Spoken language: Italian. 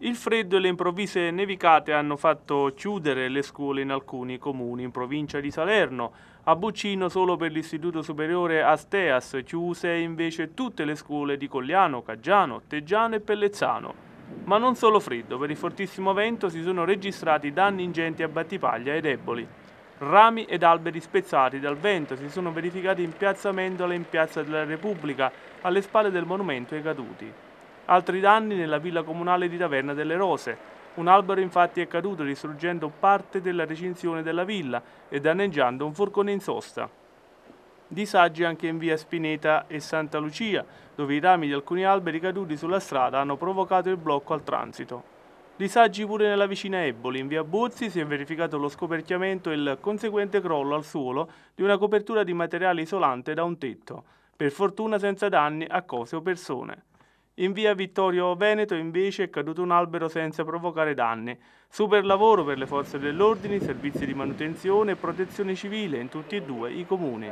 Il freddo e le improvvise nevicate hanno fatto chiudere le scuole in alcuni comuni in provincia di Salerno. A Buccino solo per l'istituto superiore Asteas chiuse invece tutte le scuole di Cogliano, Caggiano, Teggiano e Pellezzano. Ma non solo freddo, per il fortissimo vento si sono registrati danni ingenti a Battipaglia ed deboli. Rami ed alberi spezzati dal vento si sono verificati in piazza Mendola e in piazza della Repubblica, alle spalle del monumento ai caduti. Altri danni nella villa comunale di Taverna delle Rose. Un albero infatti è caduto distruggendo parte della recinzione della villa e danneggiando un furgone in sosta. Disagi anche in via Spineta e Santa Lucia, dove i rami di alcuni alberi caduti sulla strada hanno provocato il blocco al transito. Disagi pure nella vicina Eboli, in via Bozzi si è verificato lo scoperchiamento e il conseguente crollo al suolo di una copertura di materiale isolante da un tetto, per fortuna senza danni a cose o persone. In via Vittorio Veneto invece è caduto un albero senza provocare danni. Super lavoro per le forze dell'ordine, servizi di manutenzione e protezione civile in tutti e due i comuni.